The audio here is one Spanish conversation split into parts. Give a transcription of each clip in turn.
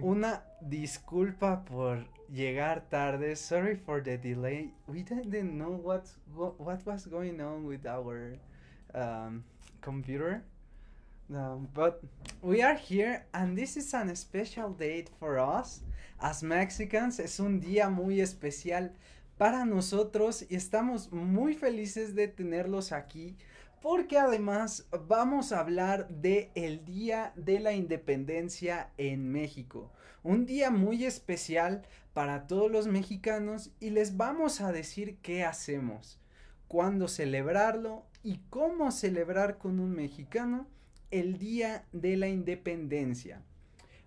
Una disculpa por llegar tarde. Sorry for the delay. We didn't know what was going on with our um, computer. Um, but we are here and this is an special date for us as Mexicans. Es un día muy especial para nosotros y estamos muy felices de tenerlos aquí porque además vamos a hablar de el Día de la Independencia en México. Un día muy especial para todos los mexicanos y les vamos a decir qué hacemos, cuándo celebrarlo y cómo celebrar con un mexicano el Día de la Independencia.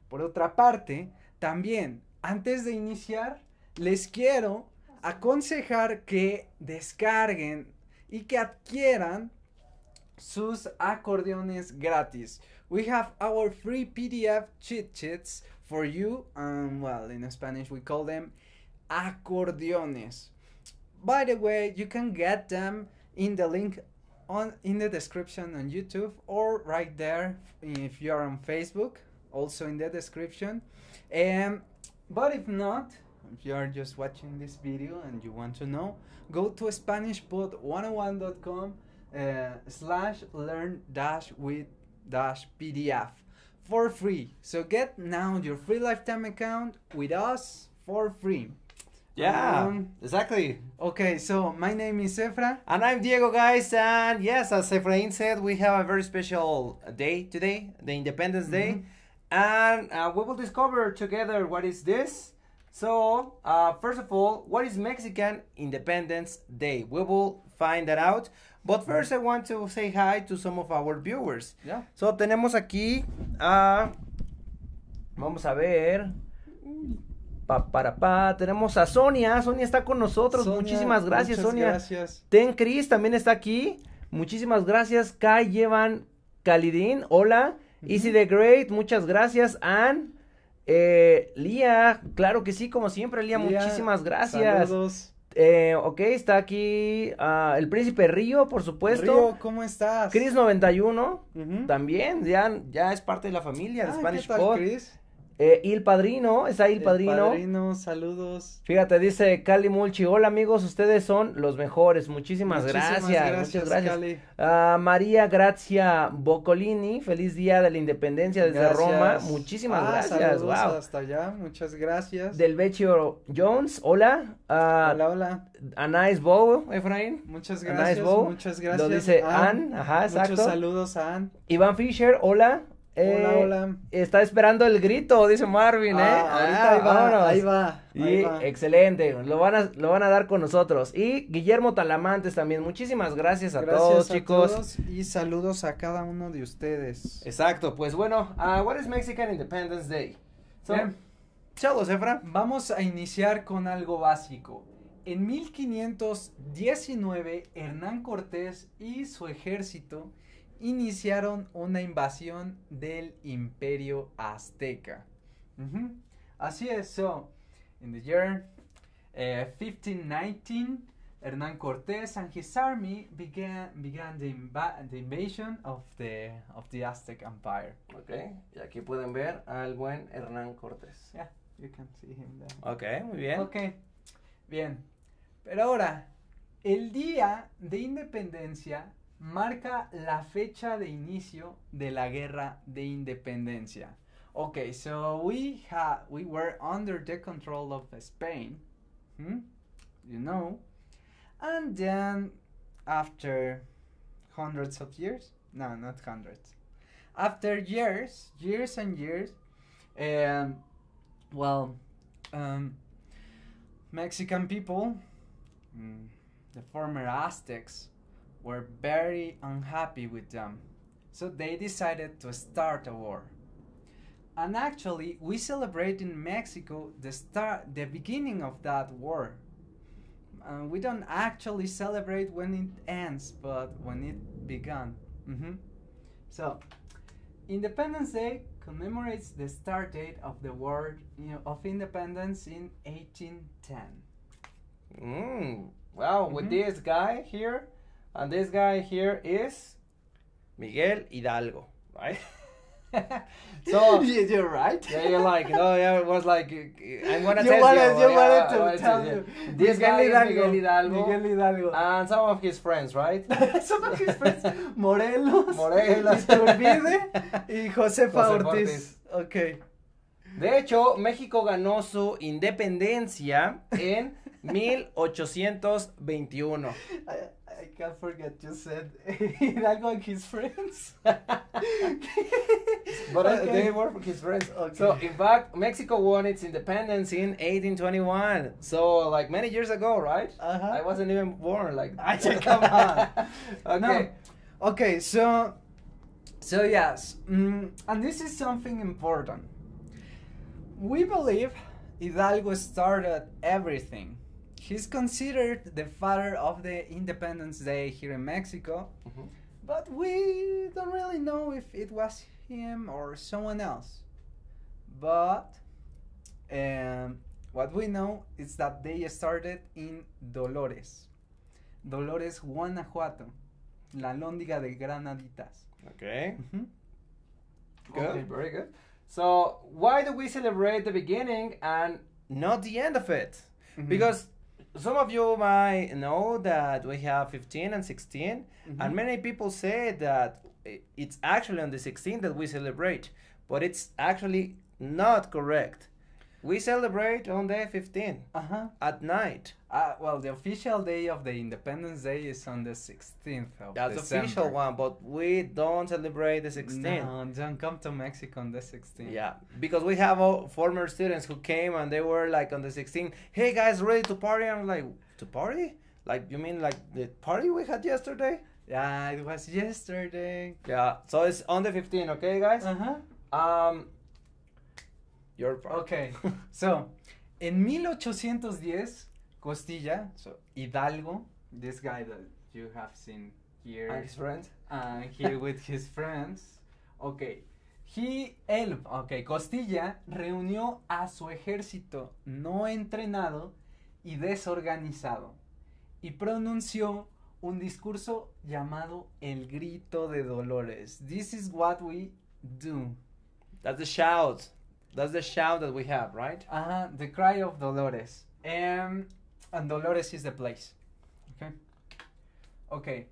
Por otra parte, también, antes de iniciar, les quiero aconsejar que descarguen y que adquieran sus acordeones gratis. We have our free PDF cheat sheets for you, and um, well, in Spanish we call them acordeones. By the way, you can get them in the link on in the description on YouTube or right there if you are on Facebook, also in the description. Um, but if not, if you are just watching this video and you want to know, go to SpanishPod101.com uh, slash learn dash with dash PDF for free. So get now your free lifetime account with us for free. Yeah, um, exactly. Okay, so my name is Efra. And I'm Diego, guys. And yes, as Efrain said, we have a very special day today, the Independence Day. Mm -hmm. And uh, we will discover together what is this. So, uh, first of all, what is Mexican Independence Day? We will find that out. But first I want to say hi to some of our viewers. So tenemos aquí a Vamos a ver. para, Tenemos a Sonia. Sonia está con nosotros. Muchísimas gracias, Sonia. Gracias. Ten Chris también está aquí. Muchísimas gracias. Kai llevan Kalidin, Hola. Easy the Great. Muchas gracias. Ann. Eh, Lía, claro que sí, como siempre, Lía, muchísimas gracias. Eh, ok, está aquí ah, el príncipe Río, por supuesto. Río, ¿cómo estás? Chris91, y uno, también, ya, es parte de la familia de ah, Spanish ¿qué Chris? y eh, el padrino, está ahí el padrino. padrino, saludos. Fíjate, dice Cali Mulchi, hola amigos, ustedes son los mejores, muchísimas, gracias, gracias. gracias. Cali. Ah, María Grazia Boccolini, feliz día de la independencia desde Roma, muchísimas ah, gracias. hasta allá, muchas gracias. Del Vecchio Jones, hola. Ah, hola, hola. A nice bow, Efraín. Muchas gracias, nice muchas gracias. Lo dice Ann, ajá, exacto. Muchos saludos a Ann. Iván Fisher, hola hola, eh, hola. Está esperando el grito, dice Marvin, ¿eh? Ah, ah, ahí, ah, va, ahí va, y, excelente, lo van, a, lo van a dar con nosotros. Y Guillermo Talamantes también, muchísimas gracias a todos, chicos. y saludos a cada uno de ustedes. Exacto, pues bueno, uh, what is Mexican Independence Day? Chau, yeah. Vamos a iniciar con algo básico. En 1519, Hernán Cortés y su ejército iniciaron una invasión del imperio azteca. Así es, so, in the year 1519, eh, Hernán Cortés and his army began, began the, inv invasion of the, of the Aztec Empire. Ok, y aquí pueden ver al buen Hernán Cortés. Yeah, you can see him there. Ok, muy bien. Ok, bien. Pero ahora, el día de independencia marca la fecha de inicio de la guerra de independencia. Okay, so we had we were under the control of Spain, hmm? you know, and then after hundreds of years, no, not hundreds, after years, years and years, um, well, um, Mexican people, mm, the former Aztecs, were very unhappy with them, so they decided to start a war. And actually, we celebrate in Mexico the start, the beginning of that war. Uh, we don't actually celebrate when it ends, but when it began. Mm -hmm. So, Independence Day commemorates the start date of the War you know, of Independence in 1810. Mm. Wow, mm -hmm. with mm-hmm. this guy here, And this guy here is Miguel Hidalgo, right? so you're right. Yeah, you're like no, yeah, it was like I'm gonna tell you. you yeah, wanted to tell you. This guy Hidalgo, is Miguel Hidalgo, Miguel Hidalgo, and some of his friends, right? some of his friends, Morelos, Morelos, y Josefa José Ortiz. Ortiz. Okay. De hecho, México ganó su independencia en 1821. can't forget you said Hidalgo and his friends. but uh, okay. they were his friends. Okay. So in fact, Mexico won its independence in 1821. So like many years ago, right? Uh -huh. I wasn't even born. Like I come on. okay. No. Okay. So. So yes, mm, and this is something important. We believe Hidalgo started everything He's considered the father of the Independence Day here in Mexico, mm -hmm. but we don't really know if it was him or someone else. But um, what we know is that they started in Dolores, Dolores, Guanajuato, la lóndiga de Granaditas. Okay. Mm -hmm. Good. Okay, very good. So, why do we celebrate the beginning and not the end of it? Mm -hmm. Because some of you might know that we have 15 and 16 mm-hmm. and many people say that it's actually on the 16th that we celebrate but it's actually not correct we celebrate on the 15th uh-huh. at night. Uh, well, the official day of the Independence Day is on the 16th of That's December. the official one, but we don't celebrate the 16th. No, don't come to Mexico on the 16th. Yeah, because we have all former students who came and they were like on the 16th, hey guys, ready to party? I'm like, to party? Like, you mean like the party we had yesterday? Yeah, it was yesterday. Yeah, so it's on the 15th, okay, guys? Uh huh. Um, Your Okay. So, en 1810, Costilla, so Hidalgo, this guy that you have seen here. his friends. And ah, here with his friends. Okay. He, él, ok, Costilla reunió a su ejército no entrenado y desorganizado y pronunció un discurso llamado El Grito de Dolores. This is what we do. That's a shout. That's the shout that we have, right? Uh huh. The cry of Dolores. and and Dolores is the place. Okay. Okay.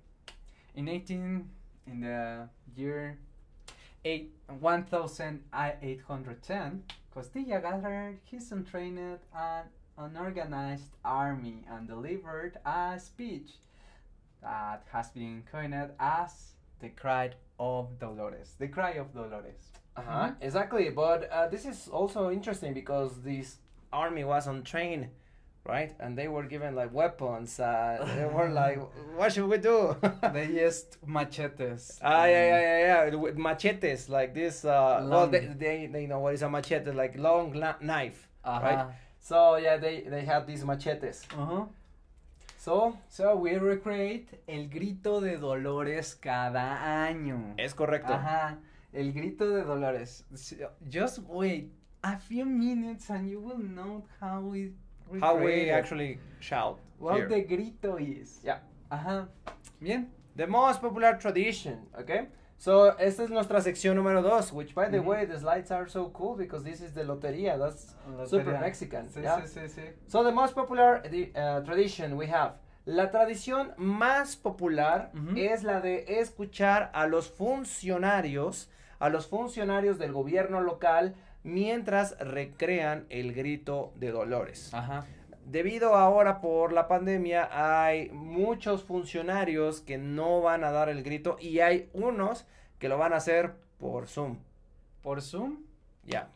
In 18, in the year eight, 1810, Costilla gathered his untrained and unorganized army and delivered a speech that has been coined as the Cry of Dolores. The Cry of Dolores. Uh huh. Mm-hmm. Exactly. But uh, this is also interesting because this army was on train, right? And they were given like weapons. Uh, they were like, what should we do? they used machetes. Ah, yeah, yeah, yeah, yeah. With machetes like this. Uh, well, they, they, they know what is a machete, like long la- knife, uh-huh. right? So yeah, they they had these machetes. Uh huh. So, so we recreate el grito de Dolores cada año. Es correcto. Ajá. El grito de Dolores. Just wait a few minutes and you will know how we how we actually shout. What the grito is. Yeah. Ajá. Bien. The most popular tradition, okay? So, esta es nuestra sección número dos. which by the way, the slides are so cool because this is the lotería, that's super Mexican. Sí, sí, sí, So, the most popular eh, eh, tradition we have la tradición más popular es la de escuchar a los funcionarios a los funcionarios del gobierno local mientras recrean el grito de Dolores. Ajá. Debido ahora por la pandemia hay muchos funcionarios que no van a dar el grito y hay unos que lo van a hacer por Zoom. ¿Por Zoom? Ya.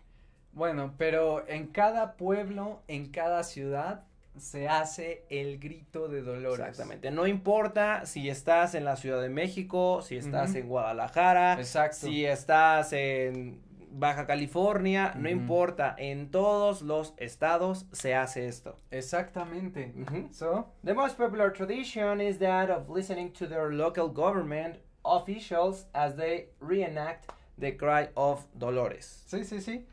Bueno, pero en cada pueblo, en cada ciudad se hace el grito de Dolores. Exactamente. No importa si estás en la Ciudad de México, si estás en Guadalajara, Exacto. si estás en Baja California, no importa, en todos los estados se hace esto. Exactamente. So, the most popular tradition is that of listening to their local government officials as they reenact the cry of Dolores. Sí, sí, sí.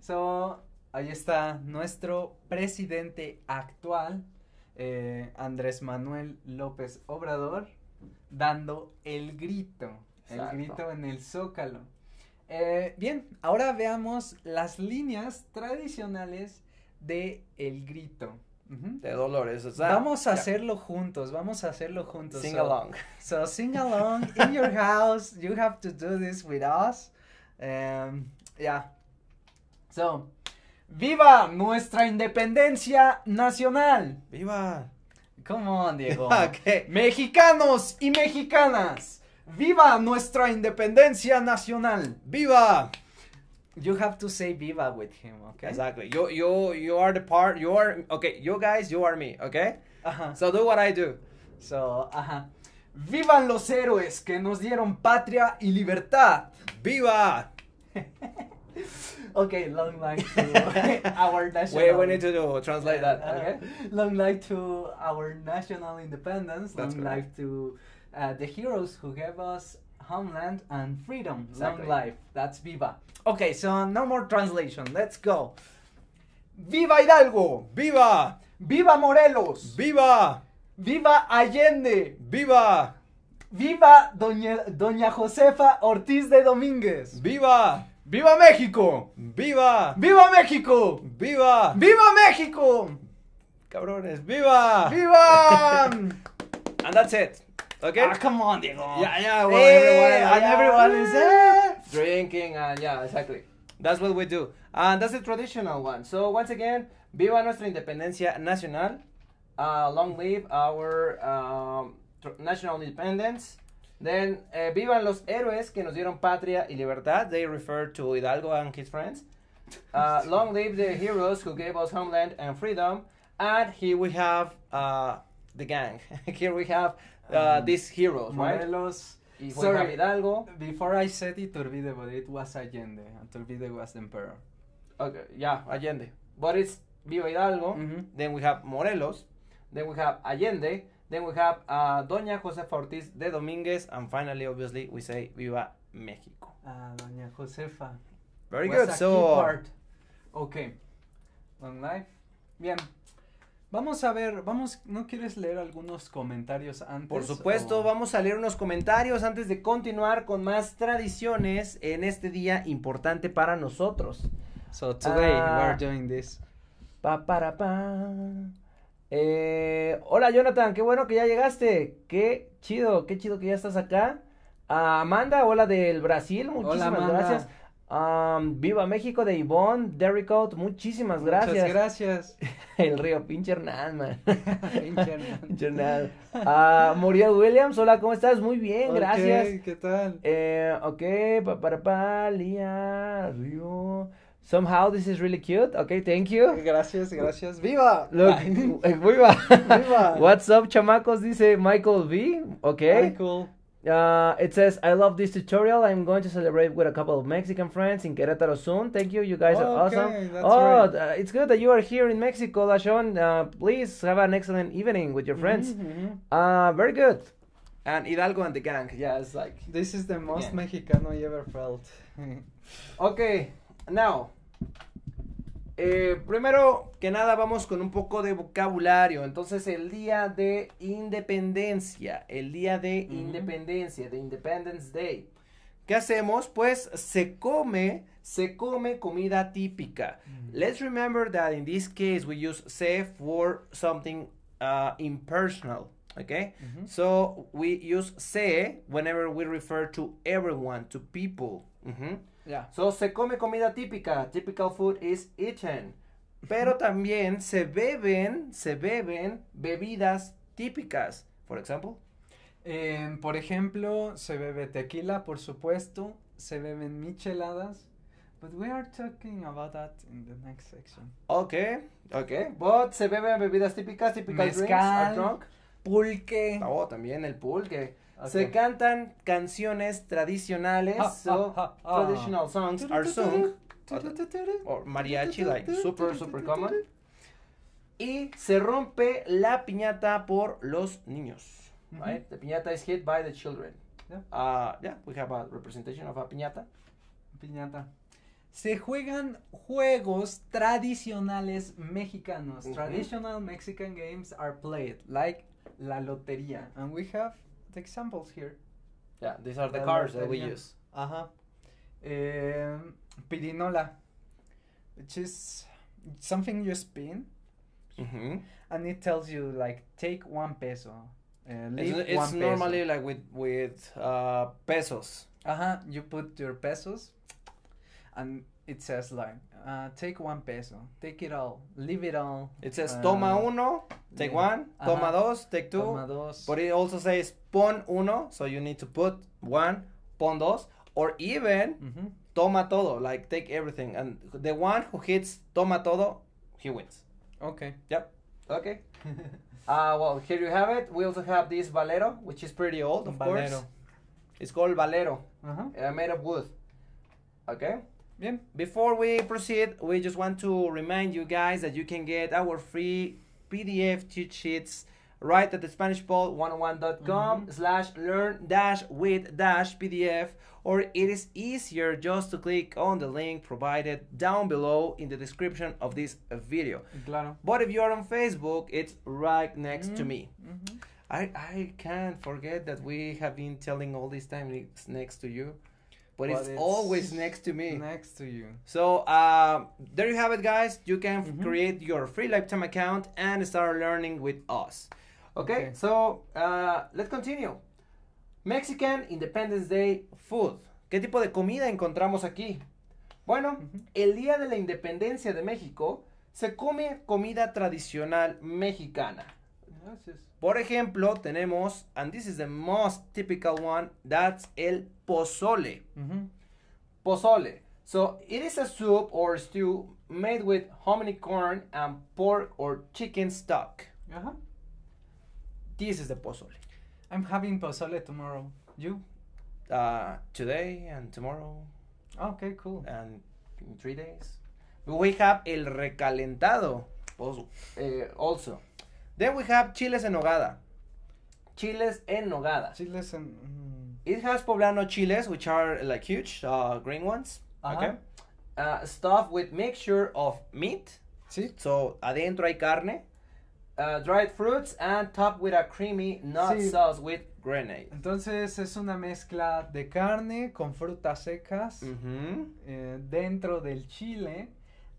So, ahí está nuestro presidente actual, eh, Andrés Manuel López Obrador, dando el grito, el grito en el zócalo. Eh, bien, ahora veamos las líneas tradicionales de el grito. De Dolores. vamos a hacerlo juntos, vamos a hacerlo juntos. Sing along. So sing along in your house. You have to do this with us. Em, yeah. So, ¡Viva nuestra independencia nacional! ¡Viva! on Diego? Mexicanos y mexicanas, ¡viva nuestra independencia nacional! ¡Viva! You have to say viva with him, okay? Exactly. You you you are the part. You are okay. You guys, you are me, okay? So do what I do. So, ajá. Vivan los héroes que nos dieron patria y libertad. Viva. okay, long life to our national. Wait, we need to do, translate that. Uh, okay. Uh, long life to our national independence. That's long correct. life to uh, the heroes who gave us homeland and freedom. Exactly. Long life. That's viva. Okay, so no more translation. Let's go. Viva Hidalgo. Viva. Viva Morelos. Viva. Viva Allende. Viva. Viva Doña, Doña Josefa Ortiz de Domínguez. Viva. ¡Viva México! ¡Viva! ¡Viva México! ¡Viva! ¡Viva México! Cabrones, ¡viva! ¡Viva! and that's it. Okay? Ah, come on, Diego. Yeah, yeah, eh, well, hey, everyone, yeah, and everyone is eh, drinking, and yeah, exactly. That's what we do. And that's the traditional one. So, once again, viva nuestra independencia nacional. Uh, long live our um, national independence. Then, eh, vivan los héroes que nos dieron patria y libertad. They refer to Hidalgo and his friends. Uh, long live the heroes who gave us homeland and freedom. And here we have uh, the gang. here we have uh, um, these heroes, Morelos. right? Sorry, Hidalgo. Before I said Iturbide, but it was Allende. Iturbide was the emperor. Okay, yeah, Allende. But it's Viva Hidalgo. Mm -hmm. Then we have Morelos. Then we have Allende. Then we have uh, Doña Josefa Ortiz de Domínguez. And finally, obviously, we say Viva México. Ah, Doña Josefa. Very good. So. Ok. Long life. Bien. Vamos a ver, vamos, ¿no quieres leer algunos comentarios antes? Por supuesto, vamos a leer unos comentarios antes de continuar con más tradiciones en este día importante para nosotros. So today we are ah. doing this. pa. Eh, hola Jonathan, qué bueno que ya llegaste. Qué chido, qué chido que ya estás acá. Amanda, hola del Brasil, muchísimas gracias. Viva México de Ivonne, Out, muchísimas gracias. Muchas gracias. El río, pinche Hernán, man. pinche Hernán. Ah, Muriel Williams, hola, ¿cómo estás? Muy bien, gracias. ¿Qué tal? Eh, ok, papá, Río. Somehow this is really cute. Okay, thank you. Gracias, gracias. Viva. Look, eh, viva. viva. What's up, chamacos? Dice Michael V. Okay. Michael. Uh, it says, I love this tutorial. I'm going to celebrate with a couple of Mexican friends in Querétaro soon. Thank you. You guys oh, are okay, awesome. oh, right. uh, it's good that you are here in Mexico, Lashon. Uh, please have an excellent evening with your friends. Mm-hmm. Uh, very good. And Hidalgo and the gang. Yeah, it's like. This is the most yeah. Mexicano I ever felt. okay, now Eh, primero que nada vamos con un poco de vocabulario. Entonces el día de independencia, el día de independencia, de Independence Day. ¿Qué hacemos? Pues se come, se come comida típica. Mm. Let's remember that in this case we use se for something uh, impersonal. Okay, so we use se whenever we refer to everyone, to people. So se come comida típica. Typical food is eaten. Pero también se beben, se beben bebidas típicas. For example. Em, por ejemplo, se bebe tequila, por supuesto. Se beben micheladas. But we are talking about that in the next section. Okay, okay. But se beben bebidas típicas, typical drinks, pulque. Oh, también el pulque. Ah, se cantan canciones tradicionales, ah, so ah, traditional songs are sung, or mariachi, like super, super common. Y se rompe la piñata por los niños. The piñata is hit by the children. Yeah. yeah, we have a representation of a piñata. Piñata. Se juegan juegos tradicionales mexicanos. Traditional Mexican games are played, like la lotería. And we have the examples here. Yeah, these are the, the cars lotería. that we use. Uh-huh. Um, pirinola, which is something you spin. Mm-hmm. And it tells you like take one peso. Uh, it's, it's normally like with with uh, pesos. Uh huh. You put your pesos, and it says like uh, take one peso, take it all, leave it all. It says uh, toma uno, take yeah. one, uh -huh. toma dos, take two. Toma dos. But it also says pon uno, so you need to put one, pon dos, or even mm -hmm. toma todo, like take everything. And the one who hits toma todo, he wins. Okay. Yep. Okay. uh, well, here you have it. We also have this valero, which is pretty old, of valero. course. It's called valero, uh-huh. uh -huh. made of wood. Okay. Before we proceed, we just want to remind you guys that you can get our free PDF cheat sheets right at the SpanishPod101.com mm-hmm. slash learn dash with dash PDF or it is easier just to click on the link provided down below in the description of this video. Claro. But if you are on Facebook, it's right next mm-hmm. to me. Mm-hmm. I, I can't forget that we have been telling all this time it's next to you. but it's, always next to me. Next to you. So uh, there you have it, guys. You can mm-hmm. create your free lifetime account and start learning with us. Okay, so uh, let's continue. Mexican Independence Day food. ¿Qué tipo de comida encontramos aquí? Bueno, mm-hmm. el día de la independencia de México se come comida tradicional mexicana. Gracias. Por ejemplo, tenemos, and this is the most typical one, that's el pozole. Mm -hmm. Pozole. So it is a soup or stew made with hominy corn and pork or chicken stock. Uh -huh. This is the pozole. I'm having pozole tomorrow. You? Uh, today and tomorrow. Okay, cool. And in three days. We have el recalentado. Eh, also. Uh, also. Then we have chiles en nogada. Chiles en nogada. Chiles en... Mm. It has poblano chiles, which are like huge, uh, green ones. Okay. Uh, stuffed with mixture of meat. Sí. So, adentro hay carne. Uh, dried fruits and topped with a creamy nut sauce with grenade. Entonces es una mezcla de carne con frutas secas uh eh, dentro del chile.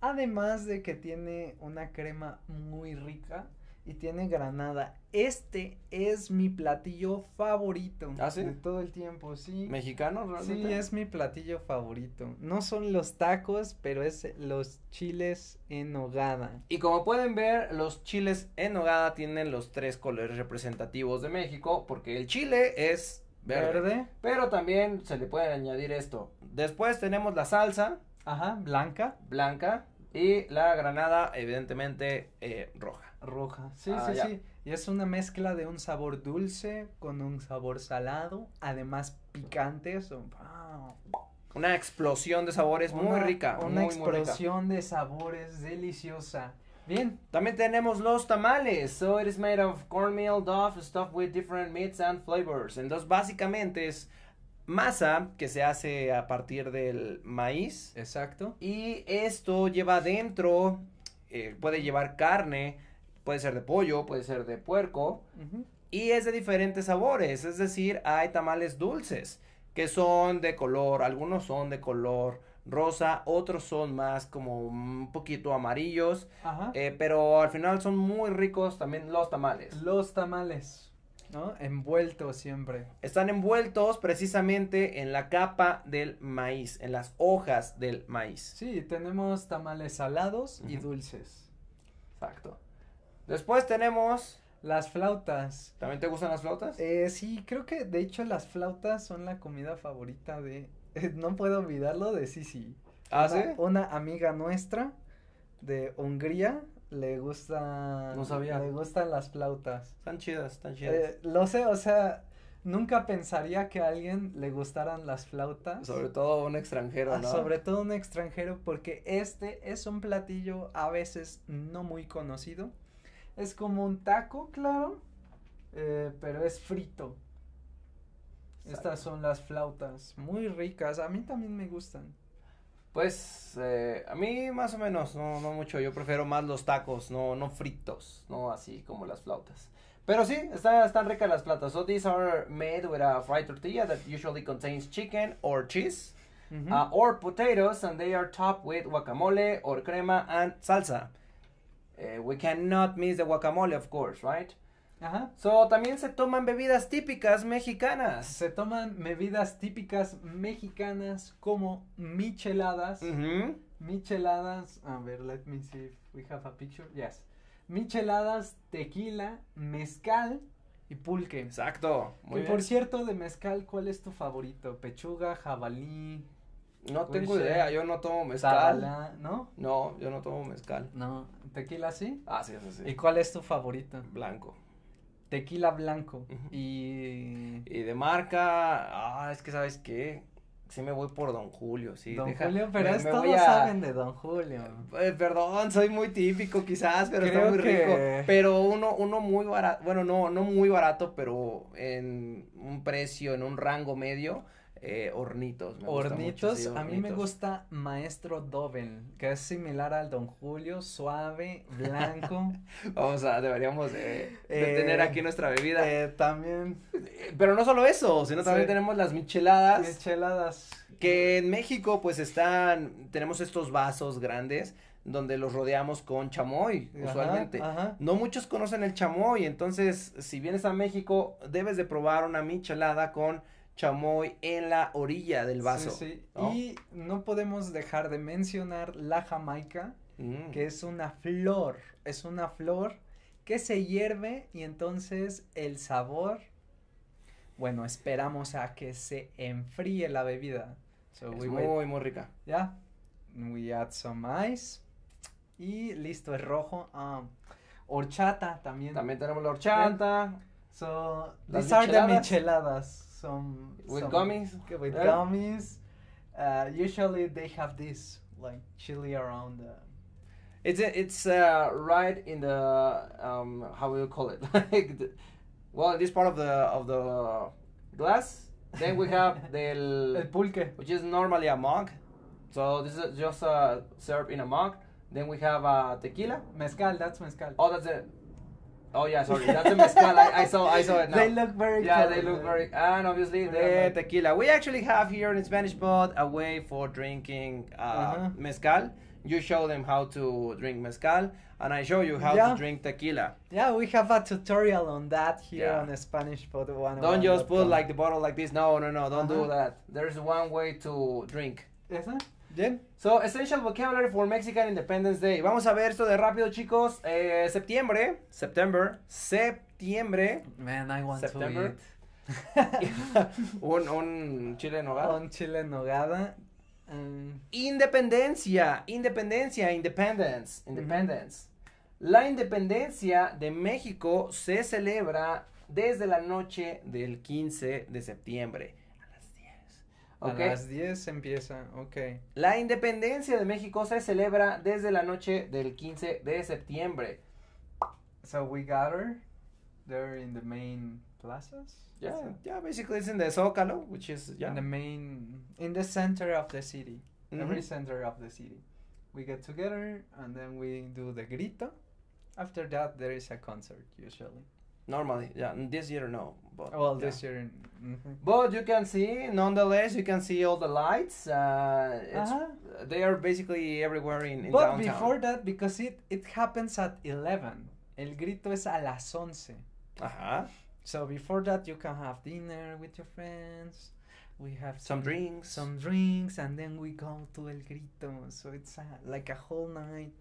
Además de que tiene una crema muy rica y tiene granada. Este es mi platillo favorito. ¿Ah, De todo el tiempo, sí. ¿Mexicano realmente? Sí, es mi platillo favorito. No son los tacos, pero es los chiles en nogada. Y como pueden ver, los chiles en nogada tienen los tres colores representativos de México, porque el chile es verde. Pero también se le pueden añadir esto. Después tenemos la salsa. Ajá, blanca. Blanca. Y la granada, evidentemente, eh, roja roja. Sí, ah, sí, sí. Y es una mezcla de un sabor dulce con un sabor salado, además picante Wow. Una explosión de sabores muy rica. Una explosión de sabores deliciosa. Bien. También tenemos los tamales. So it made of cornmeal dough stuffed with different meats and flavors. Entonces básicamente es masa que se hace a partir del maíz. Exacto. Y esto lleva dentro, eh, puede llevar carne, puede ser de pollo, puede ser de puerco, y es de diferentes sabores, es decir, hay tamales dulces que son de color, algunos son de color rosa, otros son más como un poquito amarillos, eh, pero al final son muy ricos también los tamales. Los tamales, ¿no? Envueltos siempre. Están envueltos precisamente en la capa del maíz, en las hojas del maíz. Sí, tenemos tamales salados y dulces. Exacto. Después tenemos... Las flautas. ¿También te gustan las flautas? Eh, sí, creo que de hecho las flautas son la comida favorita de... Eh, no puedo olvidarlo de Sisi. ¿Ah, una, sí? Una amiga nuestra de Hungría le gusta... No sabía. Le gustan las flautas. Están chidas, están chidas. Eh, lo sé, o sea, nunca pensaría que a alguien le gustaran las flautas. Sobre todo un extranjero, ah, ¿no? sobre todo un extranjero porque este es un platillo a veces no muy conocido. Es como un taco, claro, eh, pero es frito. Estas son las flautas, muy ricas. A mí también me gustan. Pues eh, a mí más o menos, no, no mucho. Yo prefiero más los tacos, no, no fritos, no así como las flautas. Pero sí, están ricas las platas. So these are made with a fried tortilla that usually contains chicken or cheese uh, or potatoes and they are topped with guacamole or crema and salsa. Eh, we cannot miss the guacamole, of course, right? Ajá. So, también se toman bebidas típicas mexicanas. Se toman bebidas típicas mexicanas como micheladas. Mm-hmm. Micheladas, a ver, let me see if we have a picture. Yes. Micheladas, tequila, mezcal y pulque. Exacto. Muy por cierto, de mezcal, ¿cuál es tu favorito? Pechuga, jabalí, no tengo idea, yo no tomo mezcal. ¿no? No, yo no tomo mezcal. No, ¿tequila sí? Ah, sí, sí sí. ¿Y cuál es tu favorito? Blanco. Tequila blanco. Y. Y de marca. Ah, es que sabes qué. Sí me voy por Don Julio, sí. Don Julio, pero es todos saben de Don Julio. Eh, perdón, soy muy típico quizás, pero está muy rico. Pero uno, uno muy barato, bueno, no, no muy barato, pero en un precio, en un rango medio eh, hornitos. Me hornitos, a mí me gusta Maestro Doven, que es similar al Don Julio, suave, blanco. Vamos a, deberíamos de eh, tener aquí nuestra bebida. Eh, también. Pero no solo eso, sino también tenemos las micheladas. Micheladas. Que en México pues están, tenemos estos vasos grandes donde los rodeamos con chamoy, usualmente. No muchos conocen el chamoy, entonces si vienes a México debes de probar una michelada con chamoy en la orilla del vaso. Y no podemos dejar de mencionar la jamaica, mm. que es una flor, es una flor que se hierve y entonces el sabor, bueno, esperamos a que se enfríe la bebida. es muy, muy rica. Ya, we add some ice y listo, es rojo. Ah, horchata también. También tenemos la horchata. So, these micheladas. some with some, gummies. With yeah. gummies. Uh, usually they have this like chili around. it's it's uh, right in the um, how will you call it like the, well this part of the of the glass. Then we have the el pulque, which is normally a mug. So this is just uh, served in a mug. Then we have uh, tequila. Mezcal, that's mezcal. Oh, that's it. Oh yeah, sorry. That's a mezcal. I, I, saw. I saw it now. They look very. Yeah, colorful. they look very. And obviously the tequila. We actually have here in Spanish pod a way for drinking uh, uh -huh. mezcal. You show them how to drink mezcal, and I show you how yeah. to drink tequila. Yeah, we have a tutorial on that here yeah. on Spanish pod one. Oh Don't just put like the bottle like this. No, no, no. Don't uh -huh. do uh-huh. that. There's one way to drink. Esa? Bien. So, Essential este Vocabulary for Mexican Independence Day. Vamos a ver esto de rápido, chicos. Eh, septiembre. September. Septiembre. Man, I want to eat. un, un chile en nogada. Un chile en nogada. Eh. Independencia. Independencia. Independence. Independence. La independencia de México se celebra desde la noche del 15 de septiembre. A las 10 empieza, ok. La independencia de México se celebra desde la noche del 15 de septiembre. So we gather there in the main plazas? Yeah, yeah, basically it's in the Zócalo, which is, yeah. In the main, in the center of the city, every center of the city. We get together and then we do the grito. After that, there is a concert usually. normally yeah this year no but well yeah. this year mm -hmm. but you can see nonetheless you can see all the lights uh, uh -huh. they are basically everywhere in, in but downtown. before that because it it happens at 11 el grito es a las 11 uh -huh. so before that you can have dinner with your friends we have some, some, drinks some drinks and then we go to el grito so it's a, like a whole night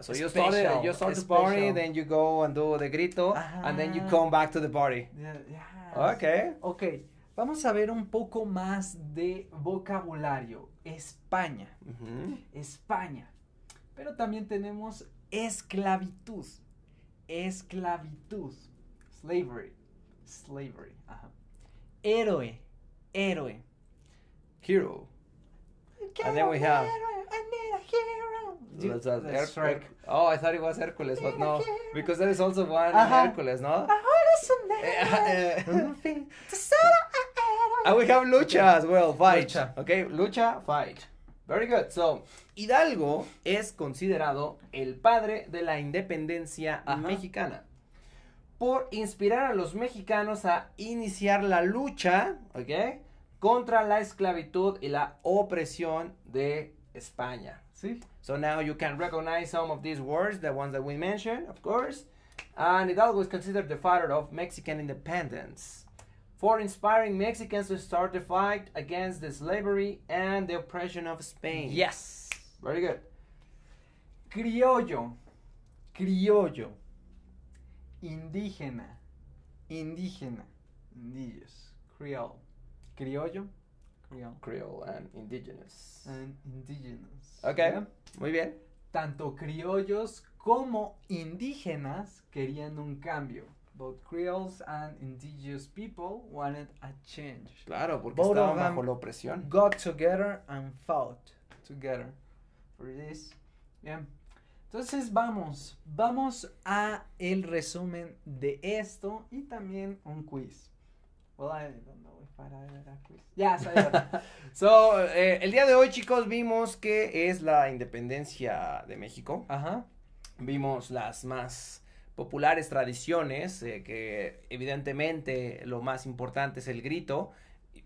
so you start the party, then you go and do the grito, and then you come back to the party. Yeah, Okay. Okay. Vamos a ver un poco más de vocabulario. España. España. Pero también tenemos esclavitud. Esclavitud. Slavery. Slavery. Héroe. Héroe. Hero and then we have. That's an that's Shrek. Oh, I thought it was Hercules, but no, because there is also one uh -huh. Hercules, no? Eh, eh. and we have Lucha as well, fight. Okay, Lucha, fight. Very good. So, Hidalgo es considerado el padre de la independencia mexicana por inspirar a los mexicanos a iniciar la lucha, Okay. contra la esclavitud y la opresión de España. Sí. So now you can recognize some of these words, the ones that we mentioned, of course. And Hidalgo is considered the father of Mexican independence for inspiring Mexicans to start the fight against the slavery and the oppression of Spain. Yes. Very good. Criollo, criollo, indígena, indígena, indios, creole. criollo. Creole. Creole and indigenous. And indigenous. Ok, muy bien. Tanto criollos como indígenas querían un cambio. Both Creoles and indigenous people wanted a change. Claro, porque estaban bajo la opresión. Got together and fought together for this. Bien. Entonces vamos, vamos a el resumen de esto y también un quiz. Pues. Ya, So, eh, el día de hoy, chicos, vimos que es la independencia de México. Ajá. Vimos las más populares tradiciones, eh, que evidentemente lo más importante es el grito.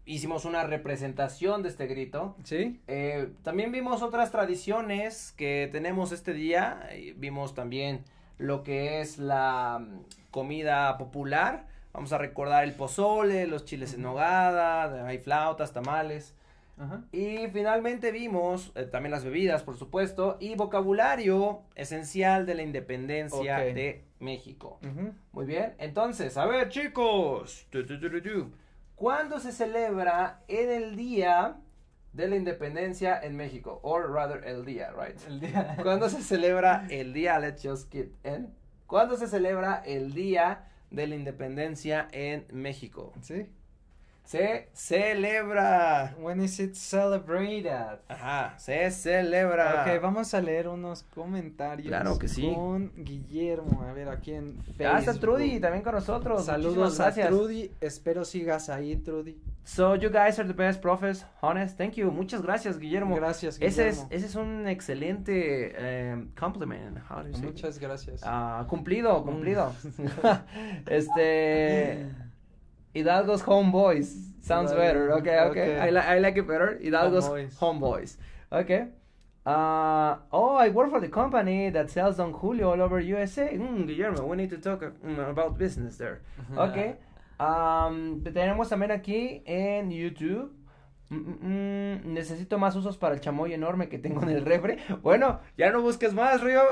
Hicimos una representación de este grito. Sí. Eh, también vimos otras tradiciones que tenemos este día. Vimos también lo que es la mm, comida popular Vamos a recordar el pozole, los chiles en nogada, hay flautas, tamales. Y finalmente vimos eh, también las bebidas, por supuesto, y vocabulario esencial de la independencia de México. Muy bien, entonces, a ver chicos, ¿cuándo se celebra en el día de la independencia en México? Or rather, el día, right? El día. ¿Cuándo se celebra el día, let's just get in? ¿Cuándo se celebra el día de la independencia en México se celebra. When is it celebrated? Ajá, se celebra. Ok, vamos a leer unos comentarios. Claro que sí. Con Guillermo, a ver, aquí en Facebook. Hasta Trudy también con nosotros. Saludos gracias. Trudy, espero sigas ahí, Trudy. So, you guys are the best profes, honest, thank you. Muchas gracias, Guillermo. Gracias, Guillermo. Ese es, ese es un excelente eh, compliment. Muchas gracias. Ah, cumplido, cumplido. Mm. este... Hidalgo's homeboys. Sounds better. Okay, okay. okay. I, li I like it better. Hidalgo's homeboys. homeboys. Okay. Uh, oh, I work for the company that sells Don Julio all over USA. Mm, Guillermo, we need to talk mm, about business there. okay. Um, tenemos también aquí en YouTube Mm, mm, necesito más usos para el chamoy enorme que tengo en el refre. Bueno, ya no busques más, Río.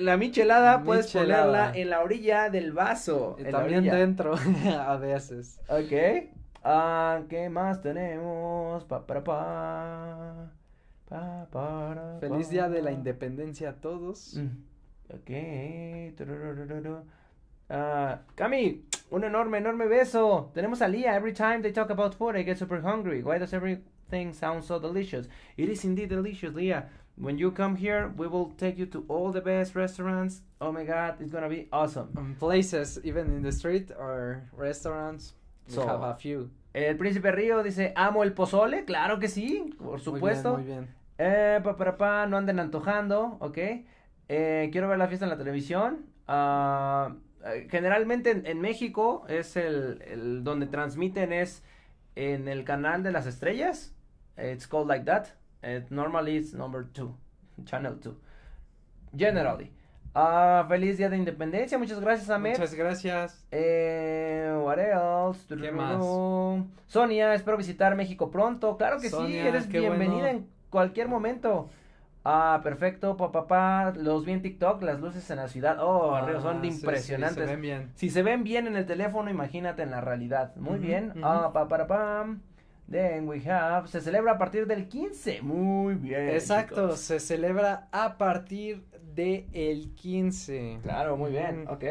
La michelada, puedes ponerla en la orilla del vaso. también dentro, a veces. Ok. Ah, ¿Qué más tenemos? Pa, Feliz día de la independencia a todos. Mm. Ok. Ah, Cami, un enorme, enorme beso. Tenemos a Lia. Every time they talk about food, I get super hungry. Why does everything sound so delicious? It is indeed delicious, Lia. When you come here, we will take you to all the best restaurants. Oh my god, it's gonna be awesome. Um, places, even in the street or restaurants, so, we have a few. El Príncipe Río dice, amo el pozole, claro que sí, por supuesto. Muy bien, Eh, pa, no anden antojando, ok. Eh, quiero ver la fiesta en la televisión. ah eh, generalmente en, México es el, donde transmiten es en el canal de las estrellas. It's called like that. It normally it's number two, channel 2. Generally. Ah, feliz día de independencia. Muchas gracias, Amén. Muchas gracias. Eh, what ¿Qué más? Sonia, espero visitar México pronto. Claro que sí, eres bienvenida en cualquier momento. Ah, perfecto, papá, pa, pa. los vi en TikTok, las luces en la ciudad, oh, ah, son impresionantes. Si se ven bien en el teléfono, imagínate en la realidad. Muy bien. Ah, pa, para, pam. Then we have, se celebra a partir del 15. Muy bien. Exacto, se celebra a partir del el 15. Claro, muy bien. Ok.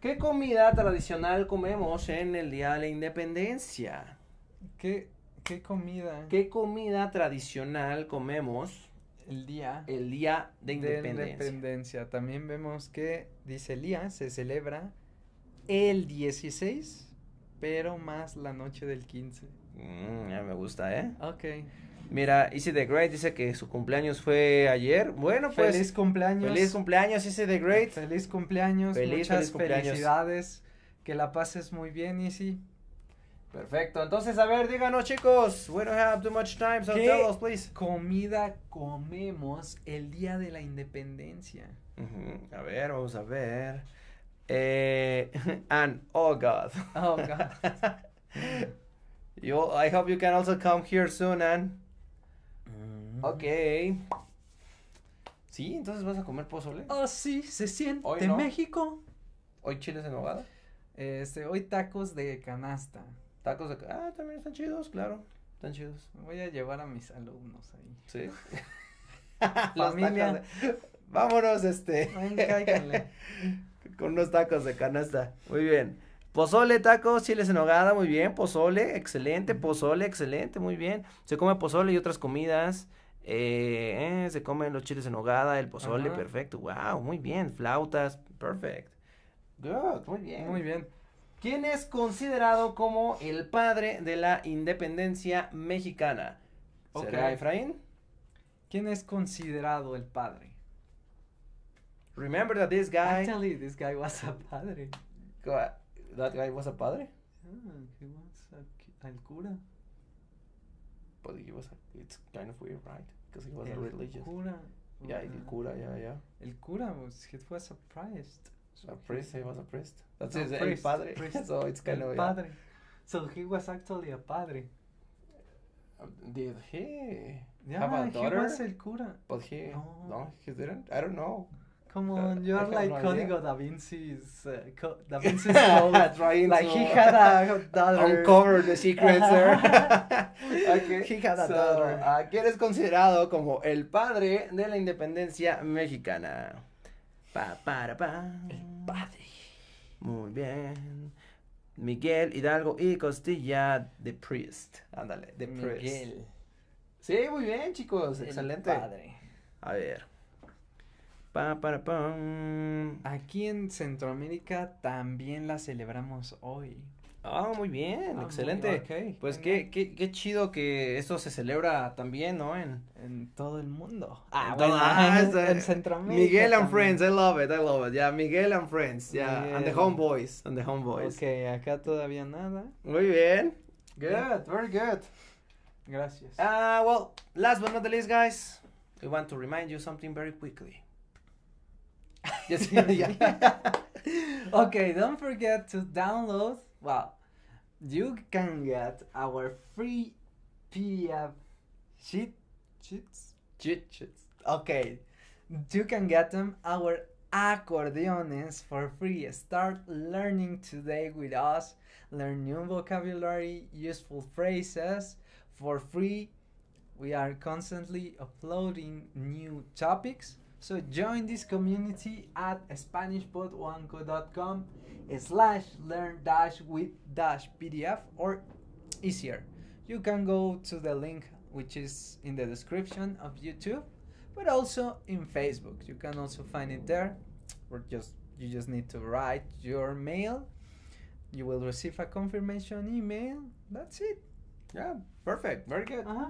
¿Qué comida tradicional comemos en el Día de la Independencia? ¿Qué, qué comida? ¿Qué comida tradicional comemos? El día. El día de, independencia. También vemos que, dice día se celebra el 16, pero más la noche del 15. Mm, ya me gusta, ¿eh? Ok. Mira, Easy the Great dice que su cumpleaños fue ayer. Bueno, pues. Feliz cumpleaños. Feliz cumpleaños, Easy the Great. Feliz cumpleaños. Feliz, muchas felicidades. Que la pases muy bien, Easy. Perfecto, entonces a ver, díganos chicos, we don't have too much time, so tell us, please. Comida comemos el día de la independencia. A ver, vamos a ver. Eh, and oh god. Oh god. Yo, I hope you can also come here soon, Ann. Mm. Ok. Sí, entonces vas a comer pozole. Ah sí, se siente Hoy México. Hoy chiles en nogada. Este, hoy tacos de canasta. Tacos de... Ah, también están chidos, claro. Están chidos. Me voy a llevar a mis alumnos ahí. Sí. Familia. Vámonos, este. Con unos tacos de canasta. Muy bien. Pozole, tacos, chiles en hogada, muy bien. Pozole, excelente. Pozole, excelente, muy bien. Se come pozole y otras comidas. Eh, eh, se comen los chiles en hogada, el pozole, perfecto. Wow, muy bien. Flautas, perfect. Good, muy bien. Muy bien. ¿Quién es considerado como el padre de la independencia mexicana. ¿Será Efraín? ¿Quién es considerado el padre? Remember that this guy. Actually, this guy was a padre. That guy was a padre? Yeah, he was a, al cura. But he was a, it's kind of weird, right? Because he was el a religious. Cura. Yeah, el cura, yeah, yeah. El cura was, he was surprised. A he was a priest. padre. So it's kind el padre. So he was actually a padre. Uh, did he yeah, el cura. But he, no, no he didn't. I don't know. Come uh, on, you're like da Vinci's, uh, da Vinci's like he had a daughter. Uncover the secrets He had a daughter. eres considerado como el padre de la independencia mexicana. Pa, para, pa. El padre. Muy bien. Miguel Hidalgo y Costilla, The Priest. Ándale, The Miguel. Sí, muy bien, chicos. El Excelente. Padre. A ver. Pa, para, pa. Aquí en Centroamérica también la celebramos hoy. Ah, muy bien, ah, excelente. pues qué, qué, qué, chido que esto se celebra también, ¿no? En, todo el mundo. Ah, bueno, ah, en, Centroamérica. Miguel and Friends, I love it, I love it. Ya, yeah, Miguel and Friends, ya. Yeah. And the Homeboys, and the Homeboys. Ok, acá todavía nada. Muy bien. Good, very good. Gracias. Ah, well, last but not the least, guys, we want to remind you something very quickly. yes, yeah. okay, don't forget to download Well, you can get our free PDF sheet sheets cheat sheets. Okay, you can get them our accordions for free. Start learning today with us. Learn new vocabulary, useful phrases for free. We are constantly uploading new topics so join this community at SpanishPod1co.com slash learn dash with dash PDF or easier. You can go to the link which is in the description of YouTube, but also in Facebook. You can also find it there, or just you just need to write your mail. You will receive a confirmation email. That's it. Yeah, perfect. Very good. Uh-huh.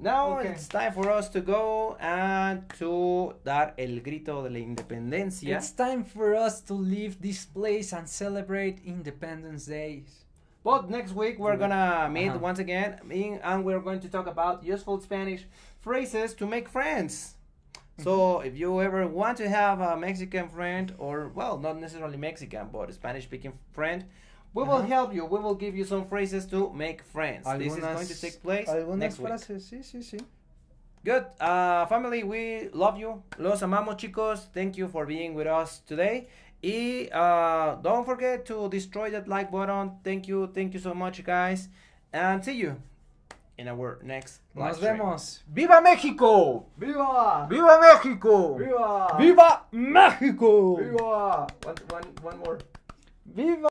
Now okay. it's time for us to go and to dar el grito de la independencia. It's time for us to leave this place and celebrate Independence Day. But next week we're gonna meet uh -huh. once again and we're going to talk about useful Spanish phrases to make friends. Mm-hmm. So if you ever want to have a Mexican friend or well, not necessarily Mexican, but a Spanish speaking friend, we will help you. We will give you some phrases to make friends. This is going to take place next week. Sí, sí, sí. Good. Uh, family, we love you. Los amamos, chicos. Thank you for being with us today. Y uh, don't forget to destroy that like button. Thank you. Thank you so much, guys. And see you in our next live Nos vemos. ¡Viva México! ¡Viva! ¡Viva México! ¡Viva! ¡Viva México! ¡Viva! One, one, one more. ¡Viva!